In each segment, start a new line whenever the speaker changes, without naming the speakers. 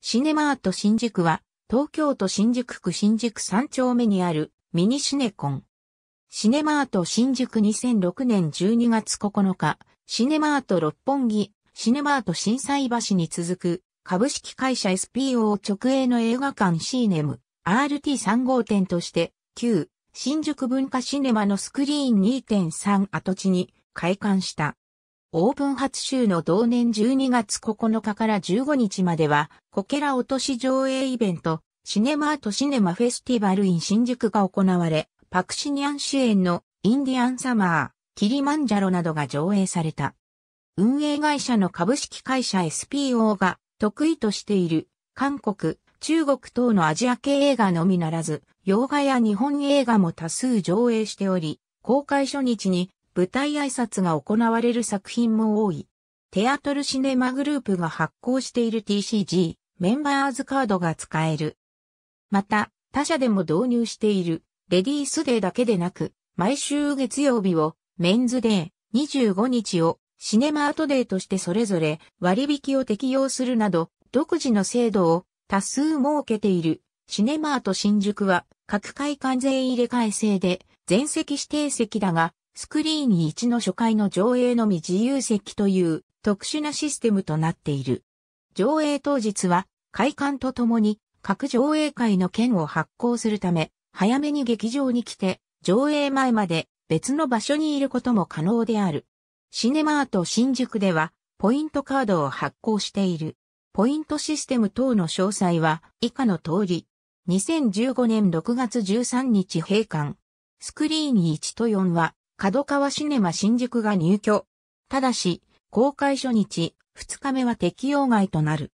シネマート新宿は、東京都新宿区新宿3丁目にあるミニシネコン。シネマート新宿2006年12月9日、シネマート六本木、シネマート震災橋に続く、株式会社 SPO 直営の映画館シーネム RT3 号店として、旧新宿文化シネマのスクリーン2.3跡地に開館した。オープン初週の同年12月9日から15日までは、コケラ落とし上映イベント、シネマートシネマフェスティバルイン新宿が行われ、パクシニャン主演のインディアンサマー、キリマンジャロなどが上映された。運営会社の株式会社 SPO が得意としている韓国、中国等のアジア系映画のみならず、洋画や日本映画も多数上映しており、公開初日に舞台挨拶が行われる作品も多い。テアトルシネマグループが発行している TCG、メンバーズカードが使える。また、他社でも導入している、レディースデーだけでなく、毎週月曜日を、メンズデー、25日を、シネマアートデーとしてそれぞれ割引を適用するなど、独自の制度を多数設けている。シネマート新宿は、各会完税入れ替え制で、全席指定席だが、スクリーン1の初回の上映のみ自由席という特殊なシステムとなっている。上映当日は開館とともに各上映会の券を発行するため、早めに劇場に来て、上映前まで別の場所にいることも可能である。シネマート新宿では、ポイントカードを発行している。ポイントシステム等の詳細は以下の通り。2015年6月13日閉館。スクリーン1と4は角川シネマ新宿が入居。ただし、公開初日、2日目は適用外となる。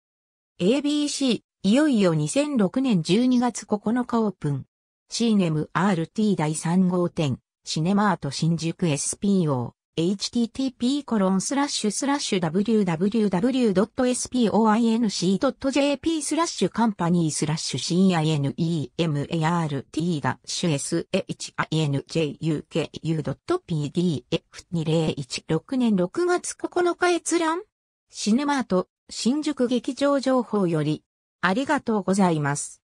ABC、いよいよ2006年12月9日オープン。c n m RT 第3号店、シネマート新宿 SPO。http://www.spoinc.jp スラッシュカンパニースラッシュ cinemart-shinjuk.pdf2016 年6月9日閲覧シネマート新宿劇場情報よりありがとうございます。